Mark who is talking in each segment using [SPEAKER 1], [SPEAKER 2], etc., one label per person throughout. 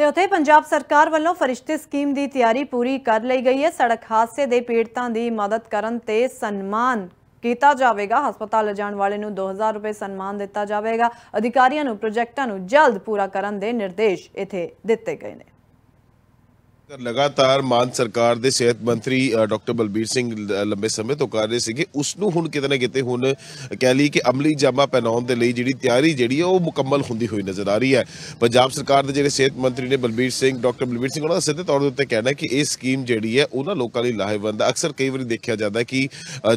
[SPEAKER 1] ਤੇ ਉਥੇ ਪੰਜਾਬ ਸਰਕਾਰ ਵੱਲੋਂ ਫਰਿਸ਼ਤੇ ਸਕੀਮ ਦੀ ਤਿਆਰੀ ਪੂਰੀ ਕਰ ਲਈ ਗਈ ਹੈ ਸੜਕ ਹਾਦਸੇ ਦੇ ਪੀੜਤਾਂ ਦੀ ਮਦਦ ਕਰਨ ਤੇ ਸਨਮਾਨ ਕੀਤਾ ਜਾਵੇਗਾ ਹਸਪਤਾਲ ਜਾਣ ਵਾਲੇ ਨੂੰ 2000 ਰੁਪਏ ਸਨਮਾਨ ਦਿੱਤਾ ਜਾਵੇਗਾ ਅਧਿਕਾਰੀਆਂ ਨੂੰ ਪ੍ਰੋਜੈਕਟਾਂ ਨੂੰ ਜਲਦ ਪੂਰਾ ਕਰਨ ਦੇ ਨਿਰਦੇਸ਼ ਇਥੇ ਦਿੱਤੇ ਗਏ ਨੇ
[SPEAKER 2] ਲਗਾਤਾਰ ਮਾਨ ਸਰਕਾਰ ਦੇ ਸਿਹਤ ਮੰਤਰੀ ਡਾਕਟਰ ਬਲਬੀਰ ਸਿੰਘ ਲੰਬੇ ਸਮੇਂ ਤੋਂ ਕਰ ਰਹੇ ਸੀਗੇ ਉਸ ਨੂੰ ਹੁਣ ਕਿਤੇ ਨਾ ਕਿਤੇ ਹੁਣ ਕਹਿ ਲਈ ਕਿ ਅਮਲੀ ਜਾਮਾ ਪਹਿਨਾਉਣ ਦੇ ਲਈ ਜਿਹੜੀ ਤਿਆਰੀ ਜਿਹੜੀ ਉਹ ਮੁਕੰਮਲ ਹੁੰਦੀ ਹੋਈ ਨਜ਼ਰ ਆ ਰਹੀ ਹੈ ਪੰਜਾਬ ਸਰਕਾਰ ਦੇ ਜਿਹੜੇ ਸਿਹਤ ਮੰਤਰੀ ਨੇ ਬਲਬੀਰ ਸਿੰਘ ਡਾਕਟਰ ਬਲਬੀਰ ਸਿੰਘ ਉਹਨਾਂ ਦਾ ਸਿੱਧੇ ਤੌਰ ਦੇ ਉੱਤੇ ਕਹਿਣਾ ਕਿ ਇਹ ਸਕੀਮ ਜਿਹੜੀ ਹੈ ਉਹਨਾਂ ਲੋਕਾਂ ਲਈ ਲਾਹੇਵੰਦ ਹੈ ਅਕਸਰ ਕਈ ਵਾਰੀ ਦੇਖਿਆ ਜਾਂਦਾ ਕਿ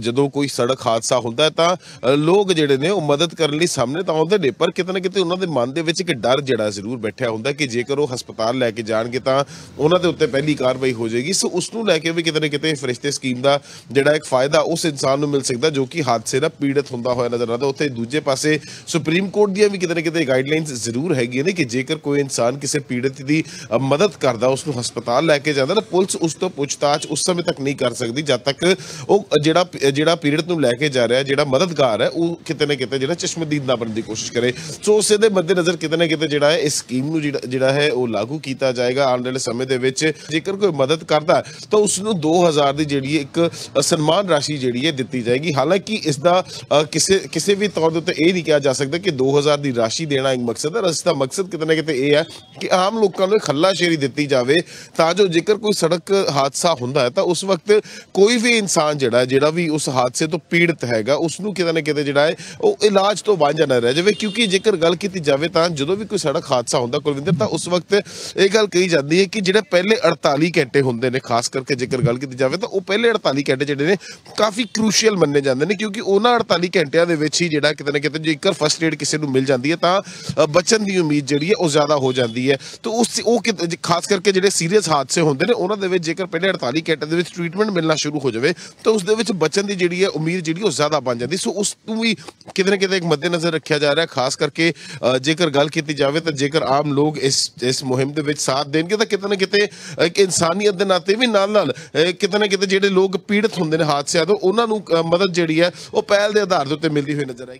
[SPEAKER 2] ਜਦੋਂ ਕੋਈ ਸੜਕ ਹਾਦਸਾ ਹੁੰਦਾ ਤਾਂ ਲੋਕ ਜਿਹੜੇ ਨੇ ਉਹ ਮਦਦ ਕਰਨ ਲਈ ਸਾਹਮਣੇ ਤਾਂ ਆਉਂਦੇ ਨੇ ਪਰ ਕਿਤੇ ਨਾ ਕਿਤੇ ਉਹਨਾਂ ਦੇ ਮਨ ਦੇ ਵਿੱਚ ਇੱਕ ਡਰ ਜਿਹੜਾ ਜ਼ਰੂਰ ਬੈਠਿਆ ਹੁੰਦਾ ਕਿ ਜੇਕਰ ਉਹ ਹਸਪਤਾਲ ਲੈ ਕੇ ਜਾਣਗੇ ਤਾਂ ਉਹਨਾਂ ਦੇ ਉੱਤੇ ਉੱਤੇ ਪਹਿਲੀ ਕਾਰਵਾਈ ਹੋ ਜਾਏਗੀ ਸੋ ਉਸ ਨੂੰ ਲੈ ਕੇ ਵੀ ਕਿਤੇ ਨਾ ਕਿਤੇ ਫਰਿਸ਼ਤੇ ਸਕੀਮ ਦਾ ਜਿਹੜਾ ਇੱਕ ਫਾਇਦਾ ਉਸ ਇਨਸਾਨ ਨੂੰ ਮਿਲ ਸਕਦਾ ਜੋ ਕਿ ਹਾਦਸੇ ਦਾ ਪੀੜਤ ਹੁੰਦਾ ਹੋਇਆ ਨਜ਼ਰ ਆਦਾ ਉੱਥੇ ਦੂਜੇ ਪਾਸੇ ਸੁਪਰੀਮ ਕੋਰਟ ਦੀਆਂ ਵੀ ਕਿਤੇ ਨਾ ਕਿਤੇ ਗਾਈਡਲਾਈਨਸ ਜ਼ਰੂਰ ਹੈਗੀਆਂ ਨੇ ਕਿ ਜੇਕਰ ਕੋਈ ਇਨਸਾਨ ਕਿਸੇ ਪੀੜਤ ਦੀ ਮਦਦ ਕਰਦਾ ਉਸ ਨੂੰ ਹਸਪਤਾਲ ਲੈ ਕੇ ਜਾਂਦਾ ਤਾਂ ਪੁਲਿਸ ਉਸ ਤੋਂ ਪੁੱਛਤਾਛ ਉਸ ਸਮੇਂ ਤੱਕ ਨਹੀਂ ਕਰ ਸਕਦੀ ਜਦ ਤੱਕ ਉਹ ਜਿਹੜਾ ਜਿਹੜਾ ਪੀੜਤ ਨੂੰ ਲੈ ਕੇ ਜਾ ਰਿਹਾ ਜਿਹੜਾ ਮਦਦਗਾਰ ਹੈ ਉਹ ਕਿਤੇ ਨਾ ਕਿਤੇ ਜਿਹੜਾ ਚਸ਼ਮਦੀਦ ਨਾ ਬਣਨ ਦੀ ਕੋਸ਼ਿਸ਼ ਕਰੇ ਸੋ ਉਸੇ ਦੇ ਮੱਦੇ ਨਜ਼ਰ ਕਿਤੇ ਨਾ ਕਿਤੇ ਜਿਹੜਾ ਹੈ ਇਸ ਸਕੀਮ ਨੂੰ ਜਿਹੜਾ ਹੈ ਉਹ ਲਾਗੂ ਕੀਤਾ ਜਾਏਗਾ ਆਉਣ ਵਾਲੇ ਸਮੇਂ ਦੇ ਵਿੱਚ ਜੇਕਰ ਕੋਈ ਮਦਦ ਕਰਦਾ ਤਾਂ ਉਸ ਨੂੰ 2000 ਦੀ ਜਿਹੜੀ ਇੱਕ ਸਨਮਾਨ ਰਾਸ਼ੀ ਜਿਹੜੀ ਹੈ ਦਿੱਤੀ ਜਾਏਗੀ ਹਾਲਾਂਕਿ ਇਸ ਦਾ ਕਿਸੇ ਕਿਸੇ ਵੀ ਤੌਰ ਦੇ ਉੱਤੇ ਇਹ ਨਹੀਂ ਕਿਹਾ ਜਾ ਸਕਦਾ ਕਿ 2000 ਦੀ ਰਾਸ਼ੀ ਦੇਣਾ ਇੱਕ ਮਕਸਦ ਹੈ ਰਸਤਾ ਮਕਸਦ ਕਿਤੇ ਨਾ ਕਿਤੇ ਇਹ ਹੈ ਕਿ ਆਮ ਲੋਕਾਂ ਨੂੰ ਖੱਲਾਸ਼ੇਰੀ ਦਿੱਤੀ ਜਾਵੇ ਤਾਂ ਜੋ ਜੇਕਰ ਕੋਈ ਸੜਕ ਹਾਦਸਾ ਹੁੰਦਾ ਹੈ ਤਾਂ ਉਸ ਵਕਤ ਕੋਈ ਵੀ ਇਨਸਾਨ ਜਿਹੜਾ ਜਿਹੜਾ ਵੀ ਉਸ ਹਾਦਸੇ ਤੋਂ ਪੀੜਤ ਹੈਗਾ ਉਸ ਨੂੰ ਕਿਤੇ ਨਾ ਕਿਤੇ ਜਿਹੜਾ ਹੈ ਉਹ ਇਲਾਜ ਤੋਂ ਵਾਂਝਾ ਨਾ ਰਹਿ ਜਾਵੇ ਕਿਉਂਕਿ ਜੇਕਰ ਗੱਲ ਕੀਤੀ ਜਾਵੇ ਤਾਂ ਜਦੋਂ ਵੀ ਕੋਈ ਸੜਕ ਹਾਦਸਾ ਹੁੰਦਾ ਕੁਲਵਿੰਦਰ ਤਾਂ ਉਸ ਵਕਤ ਇਹ ਗੱਲ ਕਹੀ ਜਾਂਦੀ ਹੈ ਕਿ ਜਿਹੜੇ ਪਹਿਲੇ ਪਹਿਲੇ 48 ਘੰਟੇ ਹੁੰਦੇ ਨੇ ਖਾਸ ਕਰਕੇ ਜੇਕਰ ਗੱਲ ਕੀਤੀ ਜਾਵੇ ਤਾਂ ਉਹ ਪਹਿਲੇ 48 ਘੰਟੇ ਜਿਹੜੇ ਨੇ ਕਾਫੀ ਕ੍ਰੂਸ਼ੀਅਲ ਮੰਨੇ ਜਾਂਦੇ ਨੇ ਕਿਉਂਕਿ ਉਹਨਾਂ 48 ਘੰਟਿਆਂ ਦੇ ਵਿੱਚ ਹੀ ਜਿਹੜਾ ਕਿਤੇ ਨਾ ਕਿਤੇ ਜੇਕਰ ਫਸਟ ਏਡ ਕਿਸੇ ਨੂੰ ਮਿਲ ਜਾਂਦੀ ਹੈ ਤਾਂ ਬਚਣ ਦੀ ਉਮੀਦ ਜਿਹੜੀ ਹੈ ਉਹ ਜ਼ਿਆਦਾ ਹੋ ਜਾਂਦੀ ਹੈ ਤਾਂ ਉਸ ਉਹ ਖਾਸ ਕਰਕੇ ਜਿਹੜੇ ਸੀਰੀਅਸ ਹਾਦਸੇ ਹੁੰਦੇ ਨੇ ਉਹਨਾਂ ਦੇ ਵਿੱਚ ਜੇਕਰ ਪਹਿਲੇ 48 ਘੰਟੇ ਦੇ ਵਿੱਚ ਟ੍ਰੀਟਮੈਂਟ ਮਿਲਣਾ ਸ਼ੁਰੂ ਹੋ ਜਾਵੇ ਤਾਂ ਉਸ ਦੇ ਵਿੱਚ ਬਚਣ ਦੀ ਜਿਹੜੀ ਹੈ ਉਮੀਦ ਜਿਹੜੀ ਉਹ ਜ਼ਿਆਦਾ ਬਣ ਜਾਂਦੀ ਸੋ ਉਸ ਨੂੰ ਵੀ ਕਿਤੇ ਨਾ ਕਿਤੇ ਇੱਕ ਮੱਦੇ ਨਜ਼ਰ ਰੱਖਿਆ ਜਾ ਰਿਹਾ ਖਾਸ ਕਰਕੇ ਜੇਕਰ ਗੱਲ ਕੀਤੀ ਜਾਵੇ ਤਾਂ ਜੇਕਰ ਆਮ ਲੋਕ ਇਸ ਇਸ ਮੁਹਿੰਮ ਦੇ ਵਿੱਚ ਸਾਥ ਦੇਣਗੇ ਤਾਂ ਕਿਤੇ ਨਾ ਕਿਤੇ ਇੱਕ ਇਨਸਾਨੀਅਤ ਦੇ ਨਾਤੇ ਵੀ ਨਾਲ ਨਾਲ ਕਿਤੇ ਨਾ ਕਿਤੇ ਜਿਹੜੇ ਲੋਕ ਪੀੜਤ ਹੁੰਦੇ ਨੇ ਹਾਦਸਿਆਂ ਤੋਂ ਉਹਨਾਂ ਨੂੰ ਮਦਦ ਜਿਹੜੀ ਹੈ ਉਹ ਪਹਿਲ ਦੇ ਆਧਾਰ ਦੇ ਉੱਤੇ ਮਿਲਦੀ ਹੋਈ ਨਜ਼ਰ ਆਈ